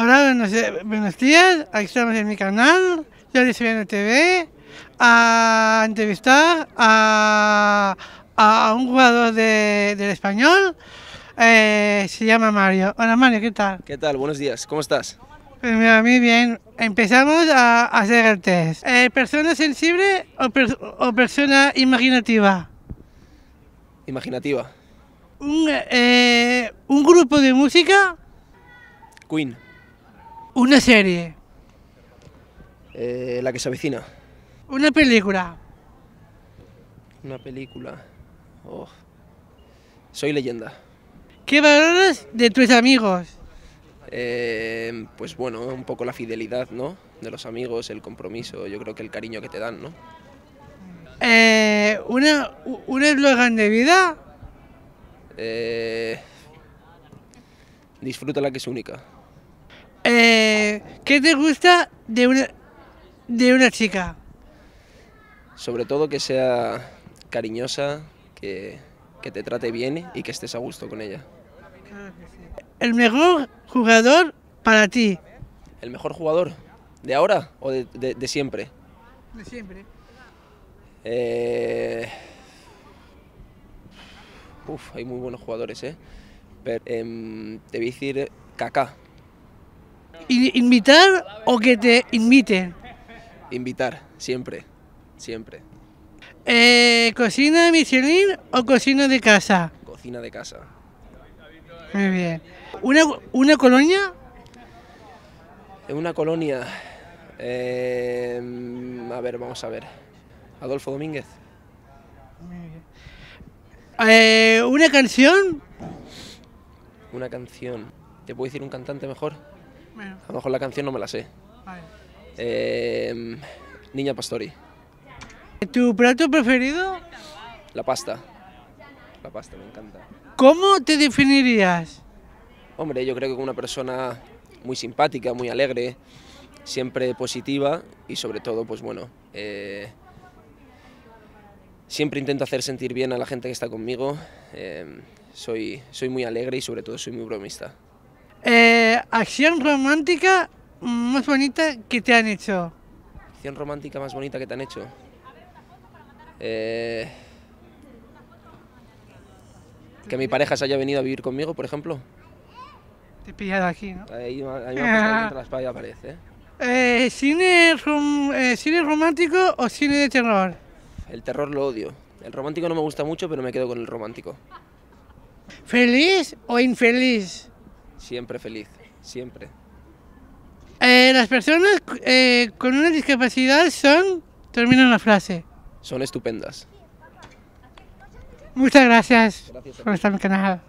Hola, buenos, días. Aquí estamos en mi canal, yo en TV, a entrevistar a, un jugador del español. Eh, se llama Mario. Hola Mario, ¿qué tal? ¿Qué tal? Buenos días, ¿cómo estás? Pues mira, muy bien. Empezamos a, hacer el test. Eh, ¿Persona sensible o, persona imaginativa? Imaginativa. un eh, grupo de música. Queen. Una serie. Eh, la que se avecina. Una película. Una película. Oh. Soy leyenda. ¿Qué valoras de tus amigos? Eh, pues bueno, un poco la fidelidad, ¿no? De los amigos, el compromiso, yo creo que el cariño que te dan, ¿no? Eh, una, ¿Un eslogan de vida? disfruta la que es única. Eh, ¿Qué te gusta de una, de una chica? Sobre todo que sea cariñosa, que, te trate bien y que estés a gusto con ella. ¿El mejor jugador para ti? ¿El mejor jugador? ¿De ahora o de, siempre? De siempre. Eh, uf, hay muy buenos jugadores, ¿eh? Em, te voy a decir Kaká, ¿Invitar o que te inviten? Invitar, siempre, siempre. Eh, ¿Cocina Michelin o cocina de casa? Cocina de casa. Muy bien. ¿Una, colonia? Una colonia. Em, a ver, vamos a ver. Adolfo Domínguez. Eh, ¿Una canción? Una canción. ¿Te puedo decir un cantante mejor? A lo mejor la canción no me la sé. Em, Niña Pastori. ¿Tu plato preferido? La pasta. La pasta, me encanta. ¿Cómo te definirías? Hombre, yo creo que como una persona muy simpática, muy alegre, siempre positiva y sobre todo, pues bueno, eh, siempre intento hacer sentir bien a la gente que está conmigo. Em, soy, soy muy alegre y sobre todo soy muy bromista. Eh, acción romántica más bonita que te han hecho. Acción romántica más bonita que te han hecho. Eh, que mi pareja se haya venido a vivir conmigo, por ejemplo. Te he pillado aquí, ¿no? Ahí, me ha la espalda aparece. ¿eh? Eh, cine, ¿Cine romántico o cine de terror? El terror lo odio. El romántico no me gusta mucho, pero me quedo con el romántico. ¿Feliz o infeliz? Siempre feliz, siempre. Eh, las personas eh, con una discapacidad son, termino la frase. Son estupendas. Muchas gracias, gracias por estar en el canal.